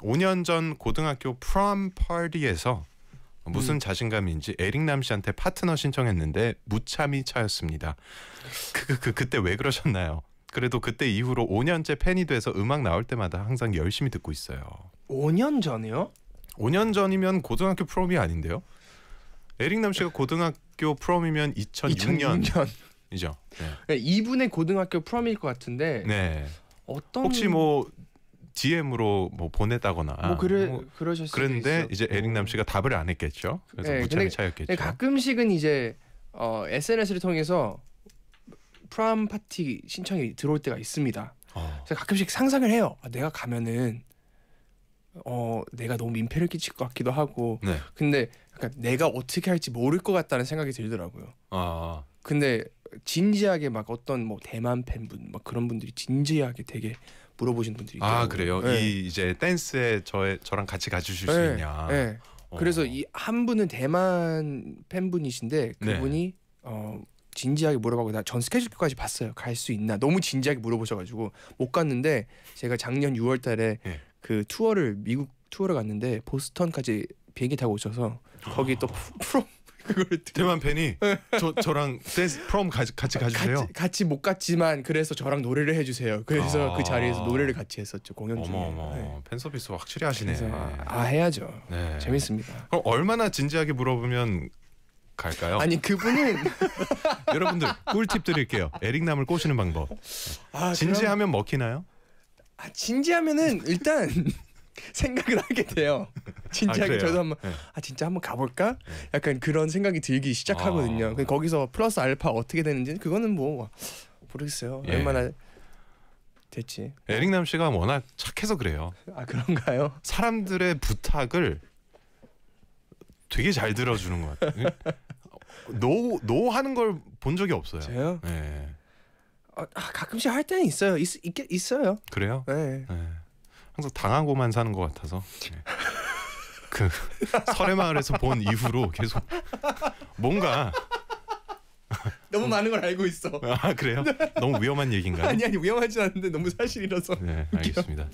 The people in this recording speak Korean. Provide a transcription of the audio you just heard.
5년 음, 전 고등학교 프롬 파티에서 무슨 음. 자신감인지 에릭남 씨한테 파트너 신청했는데 무참히 차였습니다. 그, 그, 그, 그때 왜 그러셨나요? 그래도 그때 이후로 5년째 팬이 돼서 음악 나올 때마다 항상 열심히 듣고 있어요. 5년 전이요? 5년 전이면 고등학교 프롬이 아닌데요? 에릭남 씨가 고등학교 프롬이면 2006년. 2006년. 이죠. 네. 그러니까 이분의 고등학교 프롬일 것 같은데. 네. 어떤 혹시 뭐 DM으로 뭐보냈다거나뭐 그래 뭐, 뭐 그러셨을 뭐 그런데 이제 에릭남 뭐. 씨가 답을 안 했겠죠. 그래서 네, 무참히 차였겠죠. 가끔씩은 이제 어, SNS를 통해서 프람 파티 신청이 들어올 때가 있습니다. 어. 그래서 가끔씩 상상을 해요. 아, 내가 가면은 어 내가 너무 민폐를 끼칠 것 같기도 하고. 네. 근데 그러니까 내가 어떻게 할지 모를 것 같다는 생각이 들더라고요. 아. 근데 진지하게 막 어떤 뭐 대만 팬분 막 그런 분들이 진지하게 되게 물어보신 분들이 아, 있더고요아 그래요? 네. 이 이제 댄스에 저 저랑 같이 가주실 네. 수 있냐? 예, 네. 예. 어. 그래서 이 한 분은 대만 팬분이신데 그분이 네. 어 진지하게 물어보고 나 전 스케줄까지 봤어요. 갈 수 있나? 너무 진지하게 물어보셔가지고 못 갔는데 제가 작년 6월달에 그 투어를 미국 투어를 갔는데 보스턴까지 비행기 타고 오셔서 거기 또 프롬 그걸 대만 팬이 네. 저 저랑 댄스 프롬 같이 같이 아, 가주세요. 같이, 같이, 못 갔지만 그래서 저랑 노래를 해주세요. 그래서 아그 자리에서 노래를 같이 했었죠 공연 중에. 어머 네. 팬 서비스 확실히 하시네. 아, 아 해야죠. 네. 재밌습니다. 그럼 얼마나 진지하게 물어보면 갈까요? 아니 그분은 여러분들 꿀팁 드릴게요. 에릭남을 꼬시는 방법. 아, 진지하면 그럼... 먹히나요? 아 진지하면은 일단 생각을 하게 돼요. 진지하게 아, 저도 한번 네. 아 진짜 한번 가볼까? 네. 약간 그런 생각이 들기 시작하거든요. 아. 거기서 플러스 알파 어떻게 되는지 그거는 뭐 모르겠어요. 예. 얼마나 됐지. 네, 에릭남 씨가 워낙 착해서 그래요. 아 그런가요? 사람들의 부탁을 되게 잘 들어주는 것 같아요. 노, 노 하는 걸 본 적이 없어요. 저요? 네. 아, 아, 가끔씩 할 때는 있어요. 있, 있, 있어요. 그래요? 네. 네. 항상 당하고만 사는 것 같아서. 네. 그 설해마을에서 본 이후로 계속 뭔가 너무 많은 걸 알고 있어. 아 그래요? 너무 위험한 얘기인가 아니 아니 위험하지 않은데 너무 사실이라서. 네 알겠습니다.